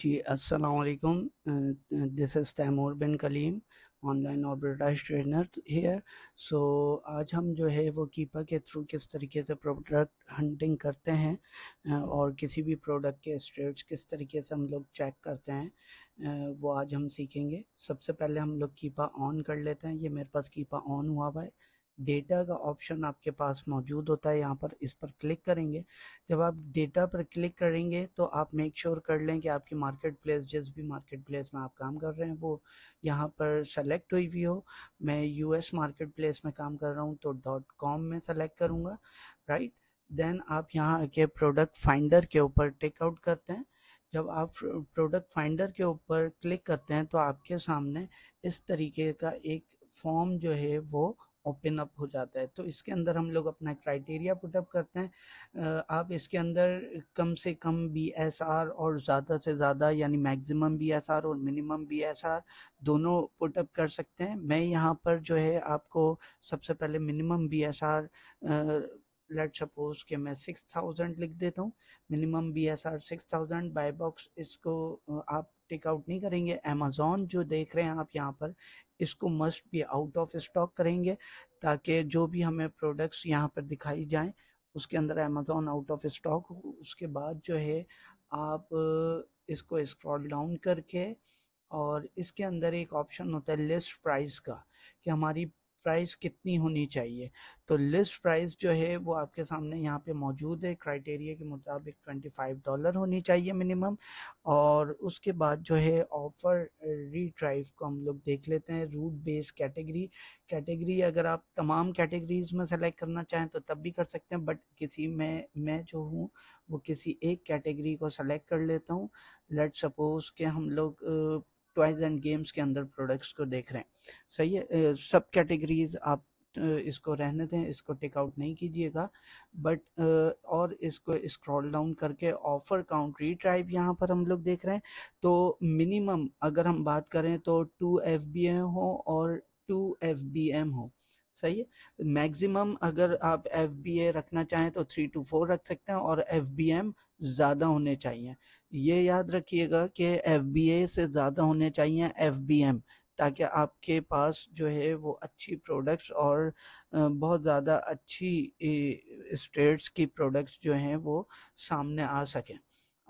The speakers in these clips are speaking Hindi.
जी अस्सलाम वालेकुम this is Taimur bin Kaleem online और ट्रेनर हेयर सो आज हम जो है वो कीपा के थ्रू किस तरीके से प्रोडक्ट हंटिंग करते हैं और किसी भी प्रोडक्ट के स्टेट्स किस तरीके से हम लोग चेक करते हैं वो आज हम सीखेंगे सबसे पहले हम लोग कीपा ऑन कर लेते हैं ये मेरे पास कीपा ऑन हुआ हुआ है डेटा का ऑप्शन आपके पास मौजूद होता है यहाँ पर इस पर क्लिक करेंगे जब आप डेटा पर क्लिक करेंगे तो आप मेक श्योर sure कर लें कि आपकी मार्केट प्लेस जिस भी मार्केट प्लेस में आप काम कर रहे हैं वो यहाँ पर सेलेक्ट हुई हुई हो मैं यूएस मार्केट प्लेस में काम कर रहा हूँ तो डॉट कॉम में सेलेक्ट करूँगा राइट देन आप यहाँ आके प्रोडक्ट फाइंडर के ऊपर टेकआउट करते हैं जब आप प्रोडक्ट फाइंडर के ऊपर क्लिक करते हैं तो आपके सामने इस तरीके का एक फॉर्म जो है वो ओपन अप हो जाता है तो इसके अंदर हम लोग अपना क्राइटेरिया पुटअप करते हैं आप इसके अंदर कम से कम बी एस आर और ज़्यादा से ज़्यादा यानी मैक्सिमम बी एस आर और मिनिमम बी एस आर दोनों पुटअप कर सकते हैं मैं यहाँ पर जो है आपको सबसे पहले minimum B S R let suppose के मैं सिक्स थाउजेंड लिख देता हूँ minimum B S R six thousand buy box इसको आप टेकआउट नहीं करेंगे अमेज़ोन जो देख रहे हैं आप यहाँ पर इसको मस्ट भी आउट ऑफ स्टॉक करेंगे ताकि जो भी हमें प्रोडक्ट्स यहाँ पर दिखाई जाएं उसके अंदर अमेज़ोन आउट ऑफ स्टॉक हो उसके बाद जो है आप इसको स्क्रॉल डाउन करके और इसके अंदर एक ऑप्शन होता है लिस्ट प्राइस का कि हमारी प्राइस कितनी होनी चाहिए तो लिस्ट प्राइस जो है वो आपके सामने यहाँ पे मौजूद है क्राइटेरिया के मुताबिक 25 डॉलर होनी चाहिए मिनिमम और उसके बाद जो है ऑफ़र रीड्राइव को हम लोग देख लेते हैं रूट बेस कैटेगरी कैटेगरी अगर आप तमाम कैटेगरीज में सेलेक्ट करना चाहें तो तब भी कर सकते हैं बट किसी में मैं जो हूँ वो किसी एक कैटेगरी को सेलेक्ट कर लेता हूँ लेट सपोज़ के हम लोग टॉयज एंड गेम्स के अंदर प्रोडक्ट्स को देख रहे हैं सही है सब कैटेगरीज आप इसको रहने दें इसको टेक आउट नहीं कीजिएगा बट और इसको स्क्रॉल डाउन करके ऑफर काउंट रीट्राइव यहाँ पर हम लोग देख रहे हैं तो मिनिमम अगर हम बात करें तो टू एफ बी हो और टू एफ बी एम हो सही है मैक्सिमम अगर आप एफ बी ए रखना चाहें तो थ्री टू फोर रख सकते हैं और एफ बी एम ज़्यादा होने चाहिए ये याद रखिएगा कि एफ बी ए से ज़्यादा होने चाहिए एफ बी एम ताकि आपके पास जो है वो अच्छी प्रोडक्ट्स और बहुत ज़्यादा अच्छी स्टेट्स की प्रोडक्ट्स जो हैं वो सामने आ सकें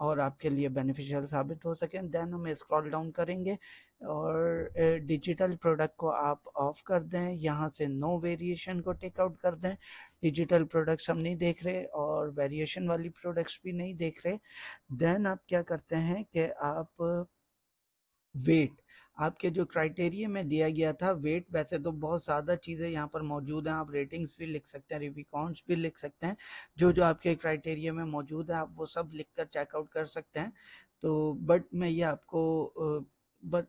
और आपके लिए बेनिफिशियल साबित हो सके देन हम स्क्रॉल डाउन करेंगे और डिजिटल प्रोडक्ट को आप ऑफ कर दें यहाँ से नो वेरिएशन को टेक आउट कर दें डिजिटल प्रोडक्ट्स हम नहीं देख रहे और वेरिएशन वाली प्रोडक्ट्स भी नहीं देख रहे देन आप क्या करते हैं कि आप वेट आपके जो क्राइटेरिया में दिया गया था वेट वैसे तो बहुत ज़्यादा चीज़ें यहाँ पर मौजूद हैं आप रेटिंग्स भी लिख सकते हैं रिविकॉन्स भी लिख सकते हैं जो जो आपके क्राइटेरिया में मौजूद है आप वो सब लिख कर चेकआउट कर सकते हैं तो बट मैं ये आपको बट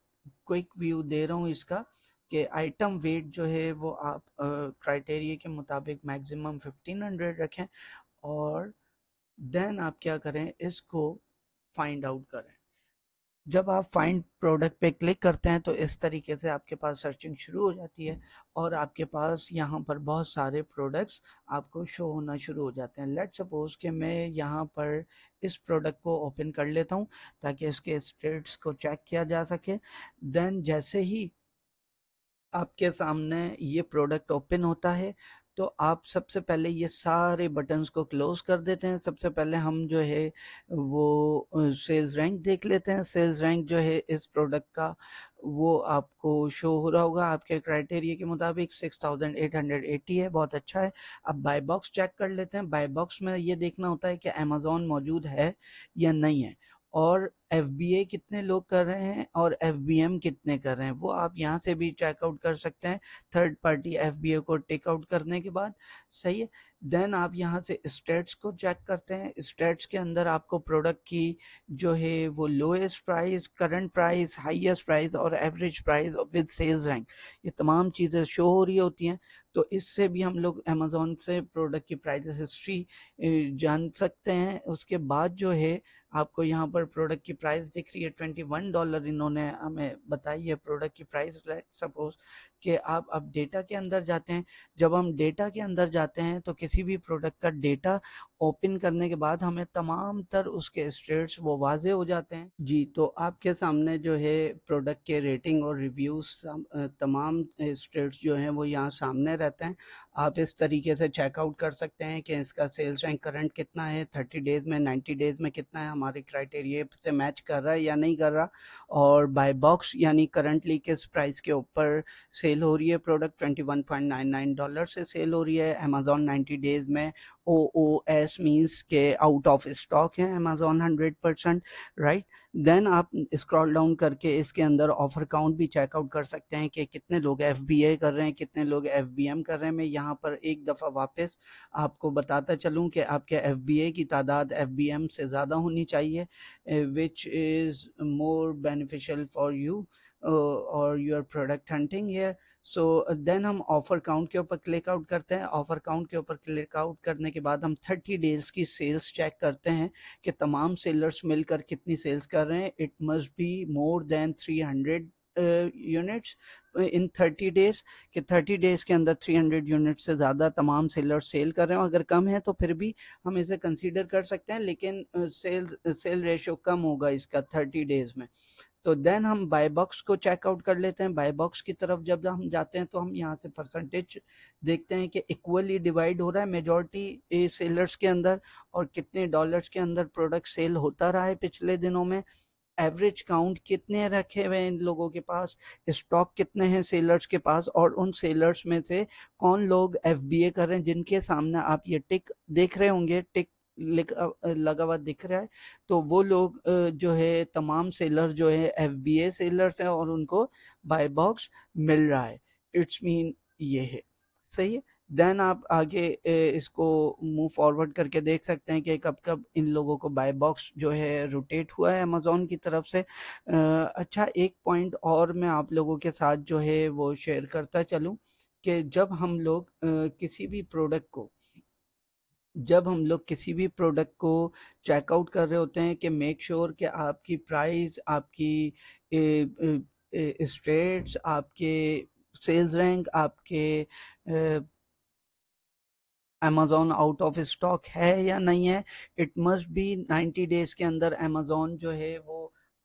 क्विक व्यू दे रहा हूँ इसका कि आइटम वेट जो है वो आप क्राइटेरिया के मुताबिक मैक्सिमम 1500 रखें और देन आप क्या करें इसको फाइंड आउट करें जब आप फाइंड प्रोडक्ट पे क्लिक करते हैं तो इस तरीके से आपके पास सर्चिंग शुरू हो जाती है और आपके पास यहाँ पर बहुत सारे प्रोडक्ट्स आपको शो होना शुरू हो जाते हैं लेट सपोज कि मैं यहाँ पर इस प्रोडक्ट को ओपन कर लेता हूँ ताकि इसके स्टेट्स को चेक किया जा सके देन जैसे ही आपके सामने ये प्रोडक्ट ओपन होता है तो आप सबसे पहले ये सारे बटन्स को क्लोज कर देते हैं सबसे पहले हम जो है वो सेल्स रैंक देख लेते हैं सेल्स रैंक जो है इस प्रोडक्ट का वो आपको शो हो रहा होगा आपके क्राइटेरिया के मुताबिक 6880 है बहुत अच्छा है अब बाय बॉक्स चेक कर लेते हैं बाय बॉक्स में ये देखना होता है कि अमेज़ोन मौजूद है या नहीं है और एफ कितने लोग कर रहे हैं और एफ कितने कर रहे हैं वो आप यहाँ से भी चेकआउट कर सकते हैं थर्ड पार्टी एफ को टेकआउट करने के बाद सही है देन आप यहाँ से स्टेट्स को चेक करते हैं स्टेट्स के अंदर आपको प्रोडक्ट की जो है वो lowest price current price highest price और average price with sales rank ये तमाम चीज़ें शो हो रही होती हैं तो इससे भी हम लोग अमेज़ोन से प्रोडक्ट की प्राइस हिस्ट्री जान सकते हैं उसके बाद जो है आपको यहाँ पर प्रोडक्ट की प्राइस दिख रही है ट्वेंटी वन डॉलर इन्होंने हमें बताई है प्रोडक्ट की प्राइस सपोज कि आप अब डेटा के अंदर जाते हैं जब हम डेटा के अंदर जाते हैं तो किसी भी प्रोडक्ट का डेटा ओपन करने के बाद हमें तमाम तर उसके स्टेट्स वो वाजे हो जाते हैं जी तो आपके सामने जो है प्रोडक्ट के रेटिंग और रिव्यूज़ तमाम स्टेट्स जो हैं वो यहाँ सामने रहते हैं आप इस तरीके से चेकआउट कर सकते हैं कि इसका सेल्स रैंक करंट कितना है थर्टी डेज़ में नाइन्टी डेज़ में कितना है हमारे क्राइटेरिए से मैच कर रहा है या नहीं कर रहा और बाय बॉक्स यानी करंटली किस प्राइस के ऊपर से सेल हो रही है प्रोडक्ट 21.99 डॉलर से सेल हो रही है अमेजोन 90 डेज में ओ ओ एस मीन्स के आउट ऑफ स्टॉक है अमेजोन 100 परसेंट राइट देन आप स्क्रॉल डाउन करके इसके अंदर ऑफर काउंट भी चेकआउट कर सकते हैं कि कितने लोग एफ कर रहे हैं कितने लोग एफ कर रहे हैं मैं यहाँ पर एक दफ़ा वापस आपको बताता चलूँ कि आपके एफ की तादाद एफ से ज़्यादा होनी चाहिए which is more beneficial for you और your product hunting here so then हम ऑफ़र काउंट के ऊपर क्लिक आउट करते हैं ऑफ़र काउंट के ऊपर क्लिक आउट करने के बाद हम थर्टी डेज़ की सेल्स चेक करते हैं कि तमाम सेलर्स मिलकर कितनी सेल्स कर रहे हैं it must be more than three hundred units in thirty days कि थर्टी डेज़ के अंदर थ्री हंड्रेड यूनिट से ज़्यादा तमाम सेलर सेल कर रहे हो अगर कम है तो फिर भी हम इसे कंसिडर कर सकते हैं लेकिन सेल सेल रेशो कम होगा इसका थर्टी डेज़ में तो देन हम बाय बॉक्स को चेकआउट कर लेते हैं बाय बॉक्स की तरफ जब हम जाते हैं तो हम यहाँ से परसेंटेज देखते हैं कि इक्वली डिवाइड हो रहा है मेजॉरिटी सेलर्स के अंदर और कितने डॉलर्स के अंदर प्रोडक्ट सेल होता रहा है पिछले दिनों में एवरेज काउंट कितने रखे हुए इन लोगों के पास स्टॉक कितने हैं सेलर्स के पास और उन सेलर्स में से कौन लोग एफ बी ए कर रहे हैं जिनके सामने आप ये टिक देख रहे होंगे टिक लगा हुआ दिख रहा है तो वो लोग जो है तमाम सेलर जो है एफ बी ए सेलर्स हैं और उनको बाय बॉक्स मिल रहा है इट्स मीन ये है सही है देन आप आगे इसको मूव फॉरवर्ड करके देख सकते हैं कि कब कब इन लोगों को बाय बॉक्स जो है रोटेट हुआ है अमेज़ोन की तरफ से अच्छा एक पॉइंट और मैं आप लोगों के साथ जो है वो शेयर करता चलूँ कि जब हम लोग किसी भी प्रोडक्ट को जब हम लोग किसी भी प्रोडक्ट को चेकआउट कर रहे होते हैं कि मेक श्योर कि आपकी प्राइस आपकी स्ट्रेट्स आपके सेल्स रैंक आपके अमेज़ोन आउट ऑफ स्टॉक है या नहीं है it must be ninety days के अंदर अमेज़ोन जो है वो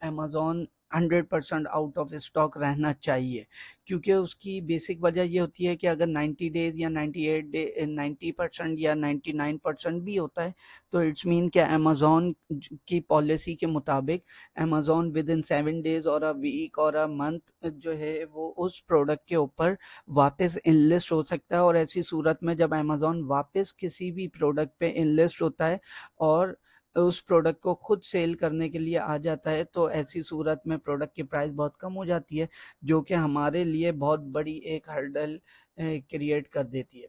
Amazon hundred percent out of stock रहना चाहिए क्योंकि उसकी बेसिक वजह ये होती है कि अगर नाइन्टी डेज या ninety eight day ninety percent या नाइन्टी नाइन परसेंट भी होता है तो इट्स मीन कि अमेज़ोन की पॉलिसी के मुताबिक Amazon within seven days और अ वीक और अ मंथ जो है वो उस प्रोडक्ट के ऊपर वापस इनलिस्ट हो सकता है और ऐसी सूरत में जब अमेज़ोन वापस किसी भी प्रोडक्ट पे इनलिस्ट होता है और उस प्रोडक्ट को खुद सेल करने के लिए आ जाता है तो ऐसी सूरत में प्रोडक्ट की प्राइस बहुत कम हो जाती है जो कि हमारे लिए बहुत बड़ी एक हर्डल क्रिएट कर देती है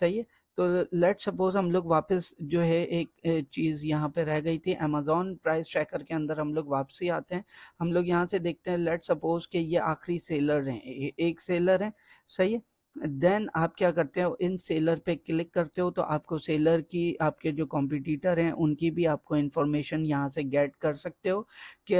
सही है तो लेट सपोज हम लोग वापस जो है एक चीज़ यहाँ पे रह गई थी अमेजोन प्राइस ट्रैकर के अंदर हम लोग वापसी आते हैं हम लोग यहाँ से देखते हैं लेट सपोज कि ये आखिरी सेलर हैं एक सेलर हैं सही है देन आप क्या करते हो इन सेलर पे क्लिक करते हो तो आपको सेलर की आपके जो कॉम्पिटिटर हैं उनकी भी आपको इन्फॉर्मेशन यहाँ से गेट कर सकते हो कि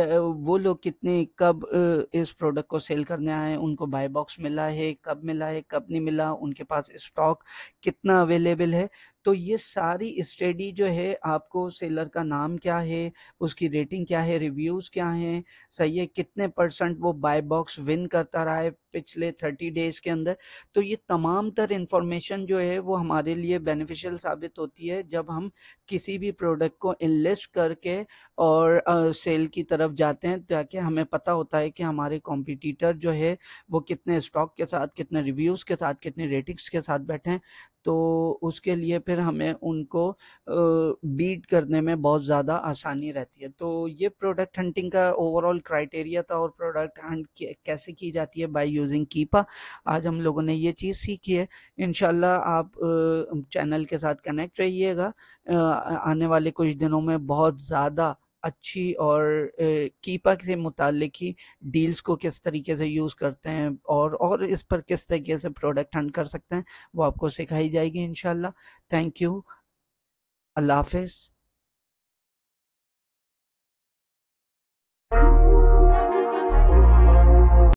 वो लोग कितने कब इस प्रोडक्ट को सेल करने आए हैं उनको बाय बॉक्स मिला है कब मिला है कब नहीं मिला उनके पास स्टॉक कितना अवेलेबल है तो ये सारी स्टडी जो है आपको सेलर का नाम क्या है उसकी रेटिंग क्या है रिव्यूज़ क्या हैं सही है कितने परसेंट वो बाय बॉक्स विन करता रहा है पिछले थर्टी डेज़ के अंदर तो ये तमाम तर इन्फॉर्मेशन जो है वो हमारे लिए बेनिफिशियल साबित होती है जब हम किसी भी प्रोडक्ट को इनलिस्ट करके और सेल की तरफ जाते हैं ताकि हमें पता होता है कि हमारे कॉम्पिटिटर जो है वो कितने स्टॉक के साथ कितने रिव्यूज़ के साथ कितने रेटिंग्स के साथ बैठे हैं तो उसके लिए फिर फिर हमें उनको बीट करने में बहुत ज़्यादा आसानी रहती है तो ये प्रोडक्ट हंटिंग का ओवरऑल क्राइटेरिया था और प्रोडक्ट हंट कैसे की जाती है बाय यूजिंग कीपा आज हम लोगों ने ये चीज़ सीखी है इन आप चैनल के साथ कनेक्ट रहिएगा आने वाले कुछ दिनों में बहुत ज़्यादा अच्छी और कीपा से मुतल ही डील्स को किस तरीके से यूज़ करते हैं और और इस पर किस तरीके से प्रोडक्ट हंड कर सकते हैं वो आपको सिखाई जाएगी इन थैंक यू अल्लाह हाफिज़